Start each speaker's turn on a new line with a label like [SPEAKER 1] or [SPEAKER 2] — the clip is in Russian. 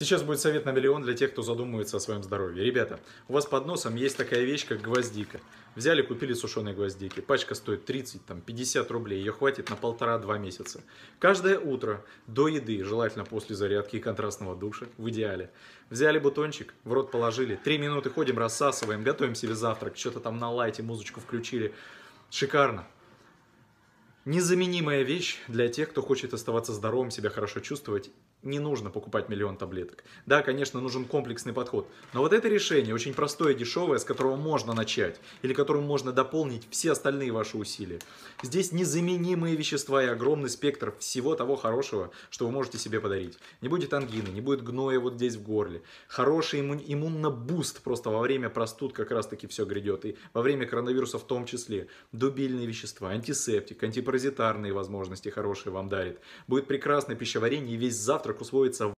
[SPEAKER 1] Сейчас будет совет на миллион для тех, кто задумывается о своем здоровье. Ребята, у вас под носом есть такая вещь, как гвоздика. Взяли, купили сушеные гвоздики. Пачка стоит 30, там, 50 рублей. Ее хватит на полтора-два месяца. Каждое утро до еды, желательно после зарядки и контрастного душа, в идеале. Взяли бутончик, в рот положили. Три минуты ходим, рассасываем, готовим себе завтрак. Что-то там на лайте, музычку включили. Шикарно. Незаменимая вещь для тех, кто хочет оставаться здоровым, себя хорошо чувствовать. Не нужно покупать миллион таблеток. Да, конечно, нужен комплексный подход. Но вот это решение очень простое, дешевое, с которого можно начать. Или которым можно дополнить все остальные ваши усилия. Здесь незаменимые вещества и огромный спектр всего того хорошего, что вы можете себе подарить. Не будет ангины, не будет гноя вот здесь в горле. Хороший иммун, иммунно-буст просто во время простуд как раз таки все грядет. И во время коронавируса в том числе. Дубильные вещества, антисептик, антипаразитарий паразитарные возможности хорошие вам дарит. Будет прекрасное пищеварение, и весь завтрак усвоится